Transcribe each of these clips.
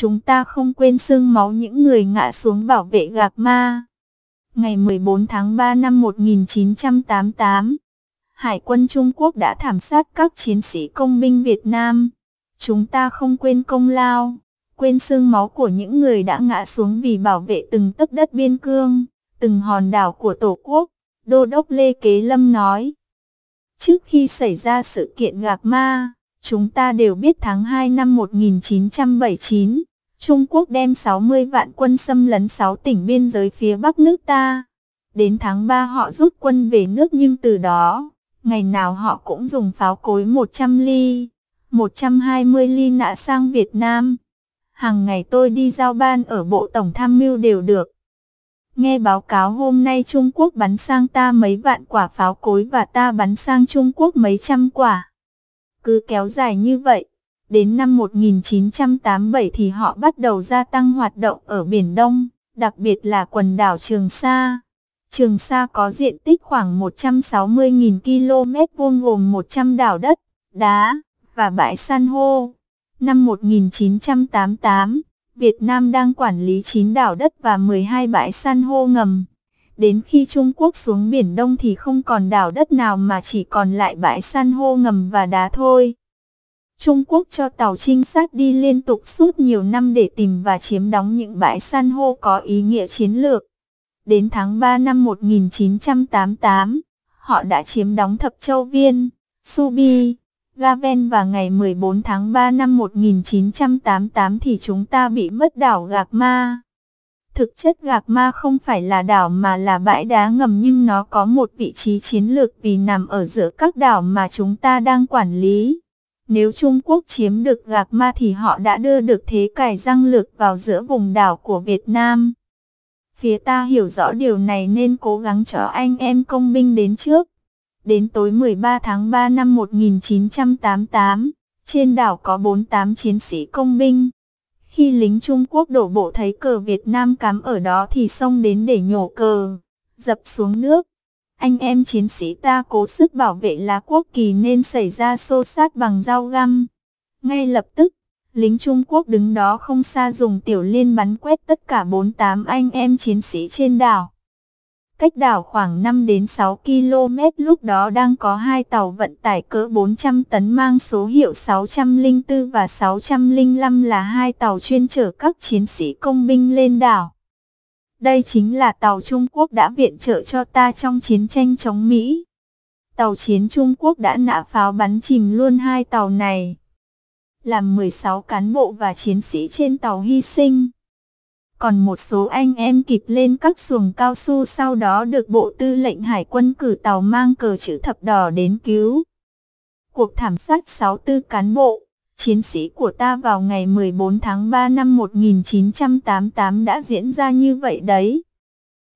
Chúng ta không quên sương máu những người ngã xuống bảo vệ gạc ma. Ngày 14 tháng 3 năm 1988, Hải quân Trung Quốc đã thảm sát các chiến sĩ công binh Việt Nam. Chúng ta không quên công lao, quên sương máu của những người đã ngã xuống vì bảo vệ từng tấc đất biên cương, từng hòn đảo của Tổ quốc, Đô đốc Lê Kế Lâm nói. Trước khi xảy ra sự kiện gạc ma, chúng ta đều biết tháng 2 năm 1979, Trung Quốc đem 60 vạn quân xâm lấn 6 tỉnh biên giới phía bắc nước ta. Đến tháng 3 họ rút quân về nước nhưng từ đó, ngày nào họ cũng dùng pháo cối 100 ly, 120 ly nã sang Việt Nam. Hàng ngày tôi đi giao ban ở Bộ Tổng Tham mưu đều được. Nghe báo cáo hôm nay Trung Quốc bắn sang ta mấy vạn quả pháo cối và ta bắn sang Trung Quốc mấy trăm quả. Cứ kéo dài như vậy. Đến năm 1987 thì họ bắt đầu gia tăng hoạt động ở Biển Đông, đặc biệt là quần đảo Trường Sa. Trường Sa có diện tích khoảng 160.000 km vuông gồm 100 đảo đất, đá và bãi san hô. Năm 1988, Việt Nam đang quản lý 9 đảo đất và 12 bãi san hô ngầm. Đến khi Trung Quốc xuống Biển Đông thì không còn đảo đất nào mà chỉ còn lại bãi san hô ngầm và đá thôi. Trung Quốc cho tàu trinh sát đi liên tục suốt nhiều năm để tìm và chiếm đóng những bãi san hô có ý nghĩa chiến lược. Đến tháng 3 năm 1988, họ đã chiếm đóng Thập Châu Viên, Subi, Gaven và ngày 14 tháng 3 năm 1988 thì chúng ta bị mất đảo Gạc Ma. Thực chất Gạc Ma không phải là đảo mà là bãi đá ngầm nhưng nó có một vị trí chiến lược vì nằm ở giữa các đảo mà chúng ta đang quản lý. Nếu Trung Quốc chiếm được Gạc Ma thì họ đã đưa được thế cải răng lược vào giữa vùng đảo của Việt Nam. Phía ta hiểu rõ điều này nên cố gắng cho anh em công binh đến trước. Đến tối 13 tháng 3 năm 1988, trên đảo có 48 chiến sĩ công binh. Khi lính Trung Quốc đổ bộ thấy cờ Việt Nam cắm ở đó thì xông đến để nhổ cờ, dập xuống nước. Anh em chiến sĩ ta cố sức bảo vệ lá quốc kỳ nên xảy ra xô sát bằng dao găm. Ngay lập tức, lính Trung Quốc đứng đó không xa dùng tiểu liên bắn quét tất cả 48 anh em chiến sĩ trên đảo. Cách đảo khoảng 5 đến 6 km lúc đó đang có hai tàu vận tải cỡ 400 tấn mang số hiệu 604 và 605 là hai tàu chuyên chở các chiến sĩ công binh lên đảo. Đây chính là tàu Trung Quốc đã viện trợ cho ta trong chiến tranh chống Mỹ. Tàu chiến Trung Quốc đã nã pháo bắn chìm luôn hai tàu này. Làm 16 cán bộ và chiến sĩ trên tàu hy sinh. Còn một số anh em kịp lên các xuồng cao su sau đó được Bộ Tư lệnh Hải quân cử tàu mang cờ chữ thập đỏ đến cứu. Cuộc thảm sát 64 cán bộ Chiến sĩ của ta vào ngày 14 tháng 3 năm 1988 đã diễn ra như vậy đấy.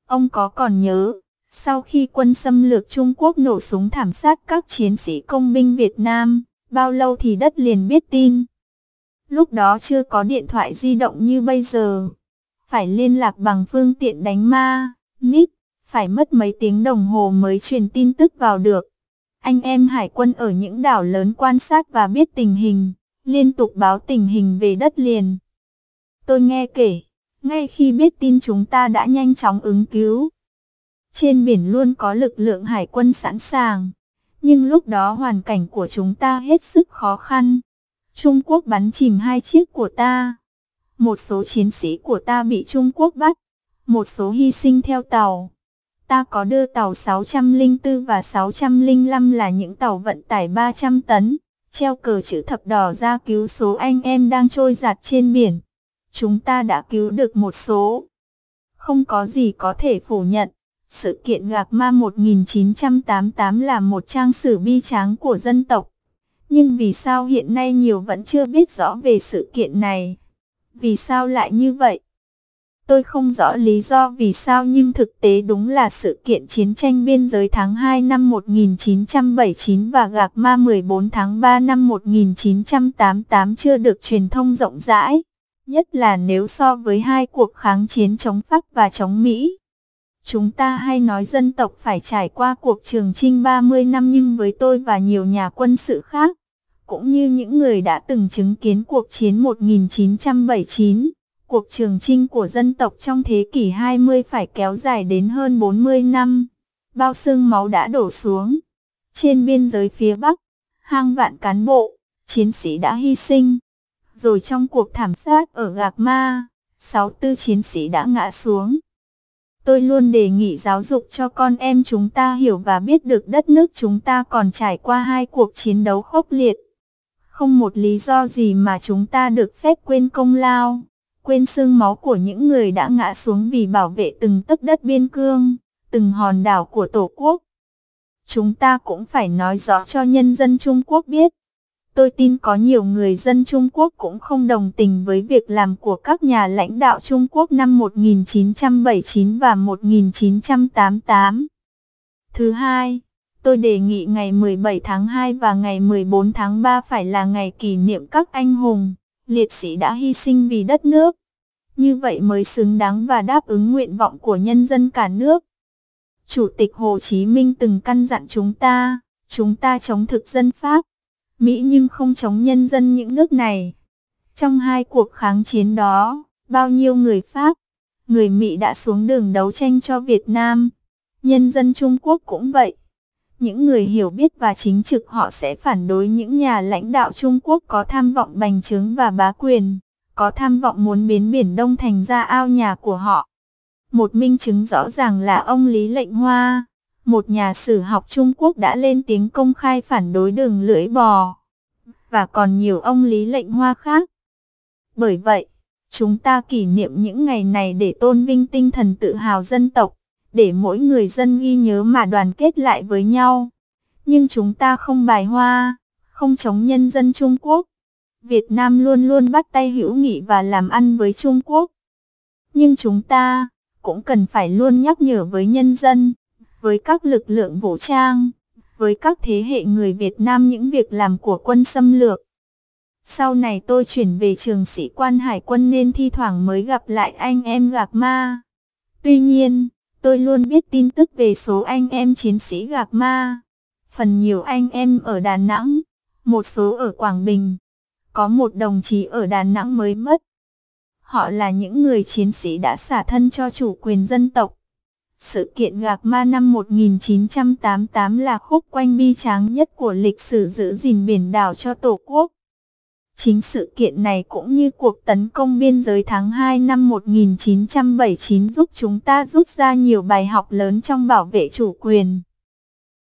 Ông có còn nhớ, sau khi quân xâm lược Trung Quốc nổ súng thảm sát các chiến sĩ công binh Việt Nam, bao lâu thì đất liền biết tin. Lúc đó chưa có điện thoại di động như bây giờ. Phải liên lạc bằng phương tiện đánh ma, nít, phải mất mấy tiếng đồng hồ mới truyền tin tức vào được. Anh em hải quân ở những đảo lớn quan sát và biết tình hình liên tục báo tình hình về đất liền. Tôi nghe kể, ngay khi biết tin chúng ta đã nhanh chóng ứng cứu. Trên biển luôn có lực lượng hải quân sẵn sàng, nhưng lúc đó hoàn cảnh của chúng ta hết sức khó khăn. Trung Quốc bắn chìm hai chiếc của ta. Một số chiến sĩ của ta bị Trung Quốc bắt, một số hy sinh theo tàu. Ta có đưa tàu 604 và 605 là những tàu vận tải 300 tấn, treo cờ chữ thập đỏ ra cứu số anh em đang trôi giạt trên biển. Chúng ta đã cứu được một số. Không có gì có thể phủ nhận. Sự kiện gạc ma 1988 là một trang sử bi tráng của dân tộc. Nhưng vì sao hiện nay nhiều vẫn chưa biết rõ về sự kiện này? Vì sao lại như vậy? Tôi không rõ lý do vì sao nhưng thực tế đúng là sự kiện chiến tranh biên giới tháng 2 năm 1979 và gạc ma 14 tháng 3 năm 1988 chưa được truyền thông rộng rãi. Nhất là nếu so với hai cuộc kháng chiến chống Pháp và chống Mỹ. Chúng ta hay nói dân tộc phải trải qua cuộc trường trinh 30 năm nhưng với tôi và nhiều nhà quân sự khác, cũng như những người đã từng chứng kiến cuộc chiến 1979, cuộc trường trinh của dân tộc trong thế kỷ 20 phải kéo dài đến hơn 40 năm. Bao xương máu đã đổ xuống. Trên biên giới phía Bắc, hàng vạn cán bộ, chiến sĩ đã hy sinh. Rồi trong cuộc thảm sát ở Gạc Ma, 64 chiến sĩ đã ngã xuống. Tôi luôn đề nghị giáo dục cho con em chúng ta hiểu và biết được đất nước chúng ta còn trải qua hai cuộc chiến đấu khốc liệt. Không một lý do gì mà chúng ta được phép quên công lao quên xương máu của những người đã ngã xuống vì bảo vệ từng tấc đất biên cương, từng hòn đảo của Tổ quốc. Chúng ta cũng phải nói rõ cho nhân dân Trung Quốc biết. Tôi tin có nhiều người dân Trung Quốc cũng không đồng tình với việc làm của các nhà lãnh đạo Trung Quốc năm 1979 và 1988. Thứ hai, tôi đề nghị ngày 17 tháng 2 và ngày 14 tháng 3 phải là ngày kỷ niệm các anh hùng liệt sĩ đã hy sinh vì đất nước. Như vậy mới xứng đáng và đáp ứng nguyện vọng của nhân dân cả nước. Chủ tịch Hồ Chí Minh từng căn dặn chúng ta, chúng ta chống thực dân Pháp, Mỹ nhưng không chống nhân dân những nước này. Trong hai cuộc kháng chiến đó, bao nhiêu người Pháp, người Mỹ đã xuống đường đấu tranh cho Việt Nam. Nhân dân Trung Quốc cũng vậy những người hiểu biết và chính trực họ sẽ phản đối những nhà lãnh đạo Trung Quốc có tham vọng bành trướng và bá quyền, có tham vọng muốn biến Biển Đông thành ra ao nhà của họ. Một minh chứng rõ ràng là ông Lý Lệnh Hoa, một nhà sử học Trung Quốc đã lên tiếng công khai phản đối đường lưỡi bò, và còn nhiều ông Lý Lệnh Hoa khác. Bởi vậy, chúng ta kỷ niệm những ngày này để tôn vinh tinh thần tự hào dân tộc, để mỗi người dân ghi nhớ mà đoàn kết lại với nhau. Nhưng chúng ta không bài hoa, không chống nhân dân Trung Quốc. Việt Nam luôn luôn bắt tay hữu nghị và làm ăn với Trung Quốc. Nhưng chúng ta cũng cần phải luôn nhắc nhở với nhân dân, với các lực lượng vũ trang, với các thế hệ người Việt Nam những việc làm của quân xâm lược. Sau này tôi chuyển về trường sĩ quan hải quân nên thi thoảng mới gặp lại anh em gạc ma. Tuy nhiên, Tôi luôn biết tin tức về số anh em chiến sĩ gạc ma. Phần nhiều anh em ở Đà Nẵng, một số ở Quảng Bình. Có một đồng chí ở Đà Nẵng mới mất. Họ là những người chiến sĩ đã xả thân cho chủ quyền dân tộc. Sự kiện gạc ma năm 1988 là khúc quanh bi tráng nhất của lịch sử giữ gìn biển đảo cho Tổ quốc. Chính sự kiện này cũng như cuộc tấn công biên giới tháng 2 năm 1979 giúp chúng ta rút ra nhiều bài học lớn trong bảo vệ chủ quyền.